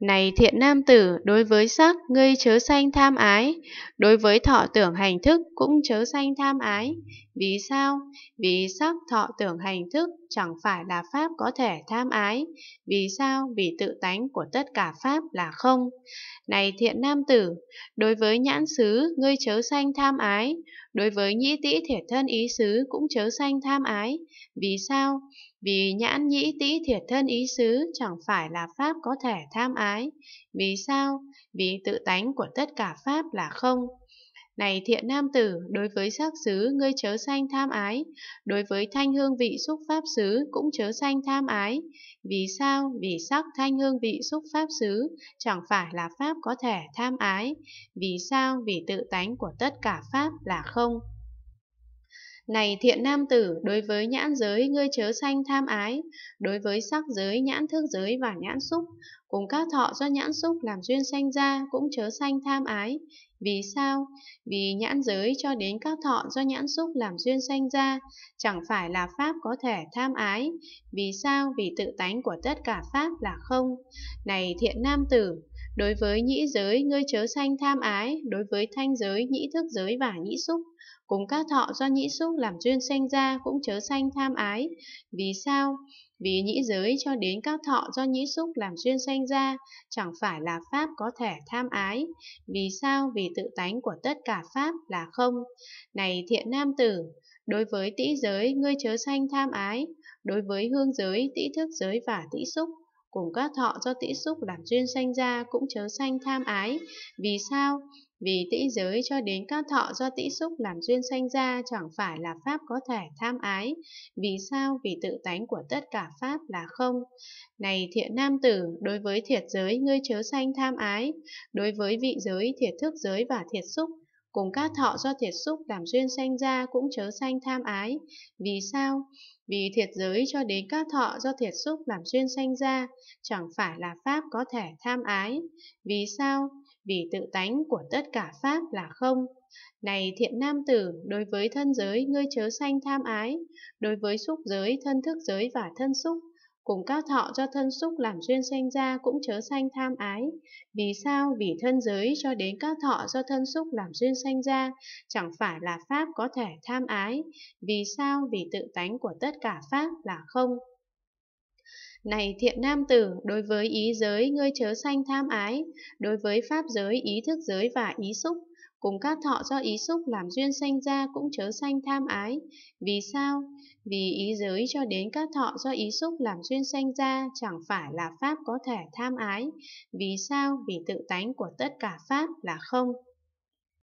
Này thiện nam tử, đối với sắc, ngươi chớ sanh tham ái, đối với thọ tưởng hành thức cũng chớ sanh tham ái. Vì sao? Vì sắc thọ tưởng hành thức chẳng phải là pháp có thể tham ái. Vì sao? Vì tự tánh của tất cả pháp là không. Này thiện nam tử, đối với nhãn xứ, ngươi chớ sanh tham ái, đối với nhĩ tĩ thể thân ý xứ cũng chớ sanh tham ái. Vì sao? Vì nhãn nhĩ tĩ thiệt thân ý xứ chẳng phải là pháp có thể tham ái. Vì sao? Vì tự tánh của tất cả pháp là không. Này thiện nam tử, đối với sắc xứ ngươi chớ sanh tham ái, đối với thanh hương vị xúc pháp xứ cũng chớ sanh tham ái. Vì sao? Vì sắc thanh hương vị xúc pháp xứ chẳng phải là pháp có thể tham ái. Vì sao? Vì tự tánh của tất cả pháp là không. Này thiện nam tử, đối với nhãn giới ngươi chớ sanh tham ái, đối với sắc giới, nhãn thức giới và nhãn xúc, cùng các thọ do nhãn xúc làm duyên sanh ra cũng chớ sanh tham ái. Vì sao? Vì nhãn giới cho đến các thọ do nhãn xúc làm duyên sanh ra, chẳng phải là pháp có thể tham ái. Vì sao? Vì tự tánh của tất cả pháp là không. Này thiện nam tử, Đối với nhĩ giới, ngươi chớ sanh tham ái, đối với thanh giới, nhĩ thức giới và nhĩ xúc. Cùng các thọ do nhĩ xúc làm duyên sanh ra cũng chớ sanh tham ái. Vì sao? Vì nhĩ giới cho đến các thọ do nhĩ xúc làm duyên sanh ra, chẳng phải là pháp có thể tham ái. Vì sao? Vì tự tánh của tất cả pháp là không. Này thiện nam tử, đối với tĩ giới, ngươi chớ sanh tham ái. Đối với hương giới, tĩ thức giới và tĩ xúc, cùng các thọ do tĩ xúc làm duyên sanh ra cũng chớ sanh tham ái. Vì sao? Vì tĩ giới cho đến các thọ do tĩ xúc làm duyên sanh ra chẳng phải là pháp có thể tham ái. Vì sao? Vì tự tánh của tất cả pháp là không. Này thiện nam tử, đối với thiệt giới ngươi chớ sanh tham ái. Đối với vị giới, thiệt thức giới và thiệt xúc cùng các thọ do thiệt xúc làm duyên sanh ra cũng chớ sanh tham ái. Vì sao? Vì thiệt giới cho đến các thọ do thiệt xúc làm duyên sanh ra chẳng phải là pháp có thể tham ái. Vì sao? Vì tự tánh của tất cả pháp là không. Này thiện nam tử, đối với thân giới ngươi chớ sanh tham ái, đối với xúc giới, thân thức giới và thân xúc, cùng các thọ do thân xúc làm duyên sanh ra cũng chớ sanh tham ái. Vì sao? Vì thân giới cho đến các thọ do thân xúc làm duyên sanh ra chẳng phải là pháp có thể tham ái. Vì sao? Vì tự tánh của tất cả pháp là không. Này thiện nam tử, đối với ý giới ngươi chớ sanh tham ái, đối với pháp giới ý thức giới và ý xúc, cùng các thọ do ý xúc làm duyên sanh ra cũng chớ sanh tham ái. Vì sao? Vì ý giới cho đến các thọ do ý xúc làm duyên sanh ra chẳng phải là pháp có thể tham ái. Vì sao? Vì tự tánh của tất cả pháp là không.